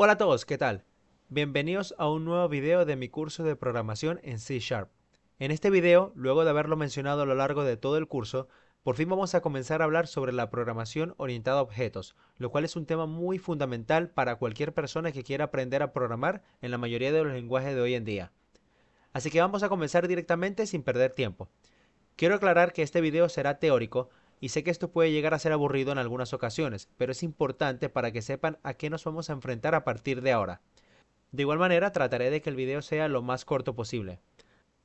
Hola a todos, ¿qué tal? Bienvenidos a un nuevo video de mi curso de programación en C Sharp. En este video, luego de haberlo mencionado a lo largo de todo el curso, por fin vamos a comenzar a hablar sobre la programación orientada a objetos, lo cual es un tema muy fundamental para cualquier persona que quiera aprender a programar en la mayoría de los lenguajes de hoy en día. Así que vamos a comenzar directamente sin perder tiempo. Quiero aclarar que este video será teórico, y sé que esto puede llegar a ser aburrido en algunas ocasiones, pero es importante para que sepan a qué nos vamos a enfrentar a partir de ahora. De igual manera trataré de que el video sea lo más corto posible.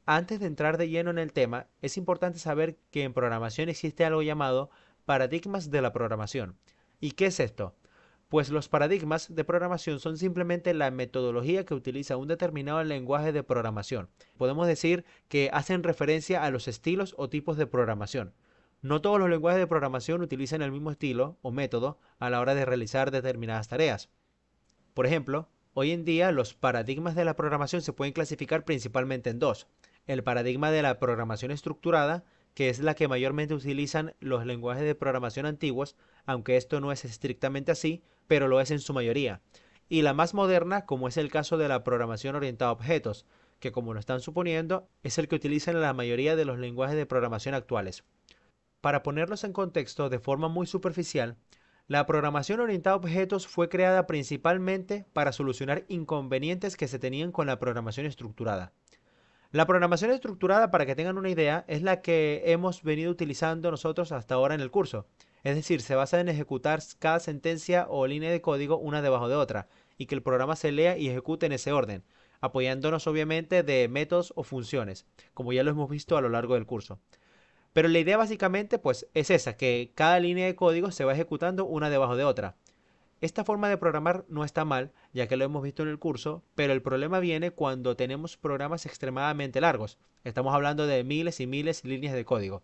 Antes de entrar de lleno en el tema, es importante saber que en programación existe algo llamado paradigmas de la programación. ¿Y qué es esto? Pues los paradigmas de programación son simplemente la metodología que utiliza un determinado lenguaje de programación. Podemos decir que hacen referencia a los estilos o tipos de programación. No todos los lenguajes de programación utilizan el mismo estilo o método a la hora de realizar determinadas tareas. Por ejemplo, hoy en día los paradigmas de la programación se pueden clasificar principalmente en dos. El paradigma de la programación estructurada, que es la que mayormente utilizan los lenguajes de programación antiguos, aunque esto no es estrictamente así, pero lo es en su mayoría. Y la más moderna, como es el caso de la programación orientada a objetos, que como lo están suponiendo, es el que utilizan la mayoría de los lenguajes de programación actuales. Para ponerlos en contexto de forma muy superficial, la programación orientada a objetos fue creada principalmente para solucionar inconvenientes que se tenían con la programación estructurada. La programación estructurada, para que tengan una idea, es la que hemos venido utilizando nosotros hasta ahora en el curso. Es decir, se basa en ejecutar cada sentencia o línea de código una debajo de otra y que el programa se lea y ejecute en ese orden, apoyándonos obviamente de métodos o funciones, como ya lo hemos visto a lo largo del curso. Pero la idea básicamente pues es esa, que cada línea de código se va ejecutando una debajo de otra. Esta forma de programar no está mal, ya que lo hemos visto en el curso, pero el problema viene cuando tenemos programas extremadamente largos. Estamos hablando de miles y miles de líneas de código.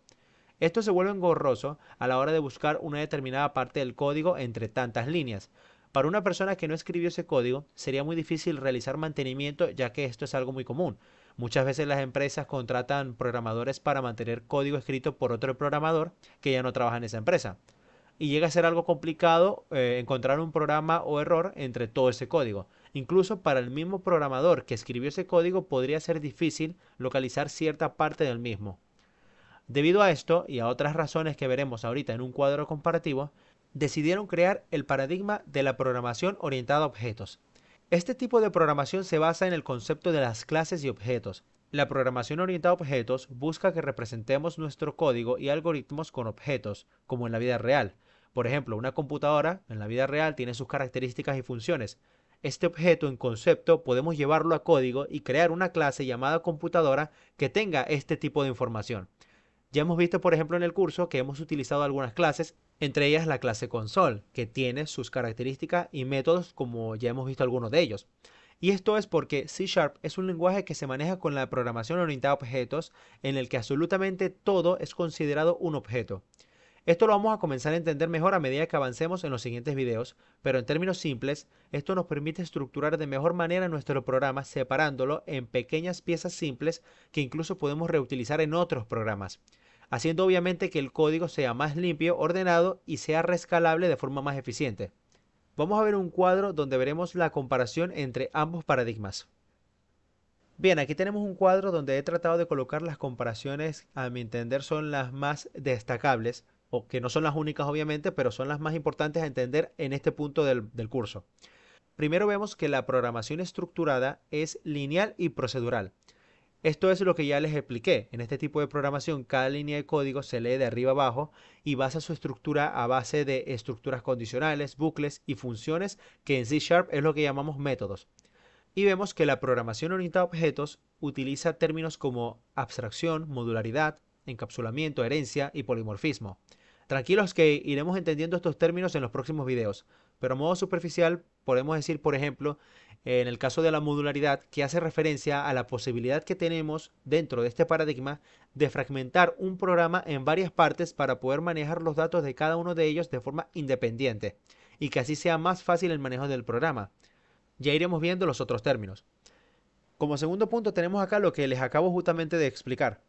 Esto se vuelve engorroso a la hora de buscar una determinada parte del código entre tantas líneas. Para una persona que no escribió ese código, sería muy difícil realizar mantenimiento ya que esto es algo muy común. Muchas veces las empresas contratan programadores para mantener código escrito por otro programador que ya no trabaja en esa empresa. Y llega a ser algo complicado eh, encontrar un programa o error entre todo ese código. Incluso para el mismo programador que escribió ese código podría ser difícil localizar cierta parte del mismo. Debido a esto y a otras razones que veremos ahorita en un cuadro comparativo, decidieron crear el paradigma de la programación orientada a objetos, este tipo de programación se basa en el concepto de las clases y objetos. La programación orientada a objetos busca que representemos nuestro código y algoritmos con objetos, como en la vida real. Por ejemplo, una computadora en la vida real tiene sus características y funciones. Este objeto en concepto podemos llevarlo a código y crear una clase llamada computadora que tenga este tipo de información. Ya hemos visto, por ejemplo, en el curso que hemos utilizado algunas clases, entre ellas la clase console, que tiene sus características y métodos como ya hemos visto algunos de ellos. Y esto es porque C Sharp es un lenguaje que se maneja con la programación orientada a objetos, en el que absolutamente todo es considerado un objeto. Esto lo vamos a comenzar a entender mejor a medida que avancemos en los siguientes videos, pero en términos simples, esto nos permite estructurar de mejor manera nuestro programa separándolo en pequeñas piezas simples que incluso podemos reutilizar en otros programas, haciendo obviamente que el código sea más limpio, ordenado y sea rescalable de forma más eficiente. Vamos a ver un cuadro donde veremos la comparación entre ambos paradigmas. Bien, aquí tenemos un cuadro donde he tratado de colocar las comparaciones, a mi entender son las más destacables, o que no son las únicas obviamente, pero son las más importantes a entender en este punto del, del curso. Primero vemos que la programación estructurada es lineal y procedural. Esto es lo que ya les expliqué. En este tipo de programación, cada línea de código se lee de arriba abajo y basa su estructura a base de estructuras condicionales, bucles y funciones, que en C Sharp es lo que llamamos métodos. Y vemos que la programación orientada a objetos utiliza términos como abstracción, modularidad, encapsulamiento, herencia y polimorfismo. Tranquilos que iremos entendiendo estos términos en los próximos videos, pero a modo superficial podemos decir, por ejemplo, en el caso de la modularidad, que hace referencia a la posibilidad que tenemos dentro de este paradigma de fragmentar un programa en varias partes para poder manejar los datos de cada uno de ellos de forma independiente y que así sea más fácil el manejo del programa. Ya iremos viendo los otros términos. Como segundo punto tenemos acá lo que les acabo justamente de explicar.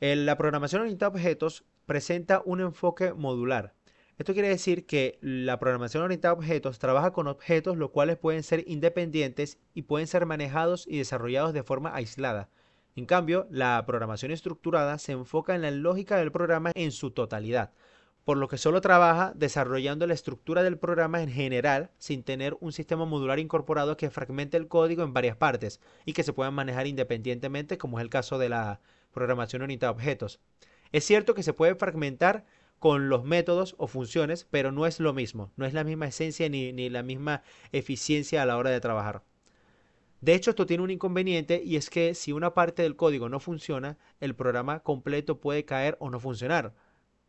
la programación orientada a objetos presenta un enfoque modular. Esto quiere decir que la programación orientada a objetos trabaja con objetos los cuales pueden ser independientes y pueden ser manejados y desarrollados de forma aislada. En cambio, la programación estructurada se enfoca en la lógica del programa en su totalidad, por lo que solo trabaja desarrollando la estructura del programa en general sin tener un sistema modular incorporado que fragmente el código en varias partes y que se puedan manejar independientemente como es el caso de la programación orientada a objetos. Es cierto que se puede fragmentar con los métodos o funciones, pero no es lo mismo, no es la misma esencia ni, la misma eficiencia a la hora de trabajar. De hecho, esto tiene un inconveniente y es que si una parte del código no funciona, el programa completo puede caer o no funcionar.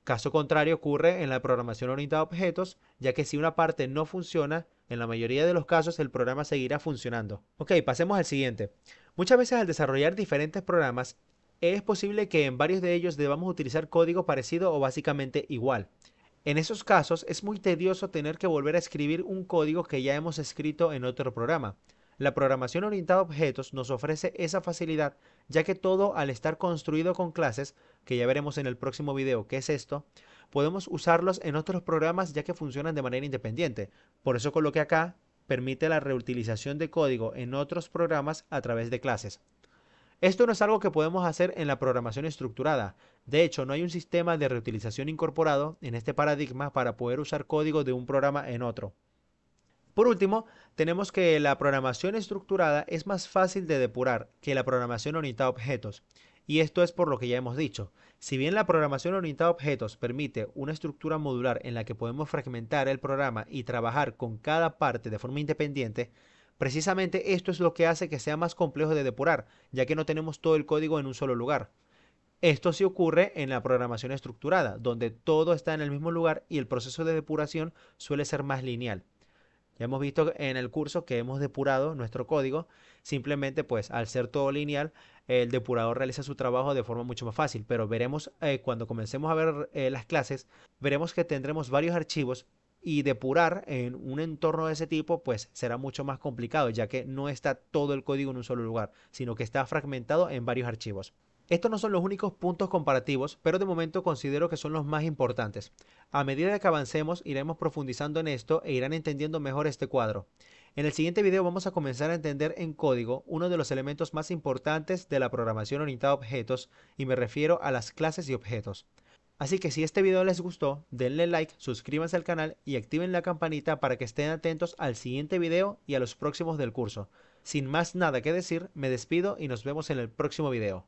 Caso contrario ocurre en la programación orientada a objetos, ya que si una parte no funciona, en la mayoría de los casos el programa seguirá funcionando. Ok, pasemos al siguiente. Muchas veces al desarrollar diferentes programas es posible que en varios de ellos debamos utilizar código parecido o básicamente igual. En esos casos es muy tedioso tener que volver a escribir un código que ya hemos escrito en otro programa. La programación orientada a objetos nos ofrece esa facilidad, ya que todo al estar construido con clases, que ya veremos en el próximo video qué es esto, podemos usarlos en otros programas ya que funcionan de manera independiente. Por eso coloque acá, permite la reutilización de código en otros programas a través de clases. Esto no es algo que podemos hacer en la programación estructurada. De hecho, no hay un sistema de reutilización incorporado en este paradigma para poder usar código de un programa en otro. Por último, tenemos que la programación estructurada es más fácil de depurar que la programación orientada a objetos. Y esto es por lo que ya hemos dicho. Si bien la programación orientada a objetos permite una estructura modular en la que podemos fragmentar el programa y trabajar con cada parte de forma independiente, Precisamente esto es lo que hace que sea más complejo de depurar, ya que no tenemos todo el código en un solo lugar. Esto sí ocurre en la programación estructurada, donde todo está en el mismo lugar y el proceso de depuración suele ser más lineal. Ya hemos visto en el curso que hemos depurado nuestro código, simplemente pues al ser todo lineal, el depurador realiza su trabajo de forma mucho más fácil, pero veremos eh, cuando comencemos a ver eh, las clases, veremos que tendremos varios archivos y depurar en un entorno de ese tipo pues será mucho más complicado ya que no está todo el código en un solo lugar, sino que está fragmentado en varios archivos. Estos no son los únicos puntos comparativos, pero de momento considero que son los más importantes. A medida que avancemos iremos profundizando en esto e irán entendiendo mejor este cuadro. En el siguiente video vamos a comenzar a entender en código uno de los elementos más importantes de la programación orientada a objetos y me refiero a las clases y objetos. Así que si este video les gustó, denle like, suscríbanse al canal y activen la campanita para que estén atentos al siguiente video y a los próximos del curso. Sin más nada que decir, me despido y nos vemos en el próximo video.